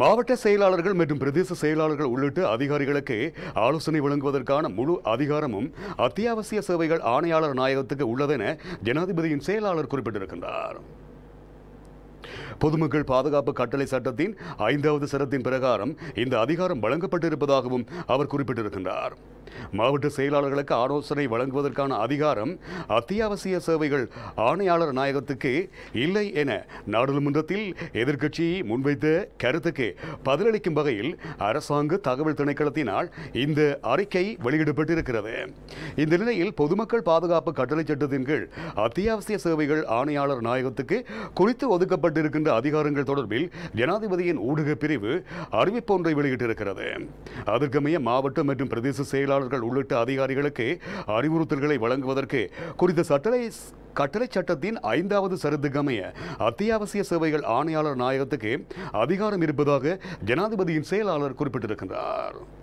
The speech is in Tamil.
மாவட்ட செயலாளர்கள் மற்றும் பிரதேச செயலாளர்கள் உள்ளிட்ட அதிகாரிகளுக்கு ஆலோசனை வழங்குவதற்கான முழு அதிகாரமும் அத்தியாவசிய சேவைகள் ஆணையாளர் நாயகத்துக்கு உள்ளதென ஜனாதிபதியின் செயலாளர் குறிப்பிட்டிருக்கின்றார் பொதுமக்கள் பாதுகாப்பு கட்டளை சட்டத்தின் ஐந்தாவது சரத்தின் பிரகாரம் இந்த அதிகாரம் வழங்கப்பட்டிருப்பதாகவும் அவர் குறிப்பிட்டிருக்கின்றார் மாவட்ட செயலாளர்களுக்கு ஆலோசனை வழங்குவதற்கான அதிகாரம் அத்தியாவசிய சேவைகள் ஆணையாளர் நாயகத்துக்கு இல்லை என நாடாளுமன்றத்தில் எதிர்க்கட்சி முன்வைத்த கருத்துக்கு பதிலளிக்கும் வகையில் அரசாங்க தகவல் திணைக்களத்தினால் இந்த அறிக்கை வெளியிடப்பட்டிருக்கிறது இந்த நிலையில் பொதுமக்கள் பாதுகாப்பு கட்டளை சட்டத்தின் கீழ் அத்தியாவசிய சேவைகள் ஆணையாளர் நாயகத்துக்கு குறித்து ஒதுக்கப்பட்டிருக்கின்ற அதிகாரங்கள் தொடர்பில் ஜனாதிபதியின் ஊடக பிரிவு அறிவிப்பு ஒன்றை வெளியிட்டிருக்கிறது அதற்கமைய மாவட்ட மற்றும் பிரதேச செயலாளர் செயலாளர்கள் உள்ளிட்ட அதிகாரிகளுக்கு அறிவுறுத்தல்களை வழங்குவதற்கு குறித்த சட்டளை கட்டளை சட்டத்தின் ஐந்தாவது சருத்துக்கமைய அத்தியாவசிய சேவைகள் ஆணையாளர் நாயகத்துக்கு அதிகாரம் இருப்பதாக ஜனாதிபதியின் செயலாளர் குறிப்பிட்டிருக்கிறார்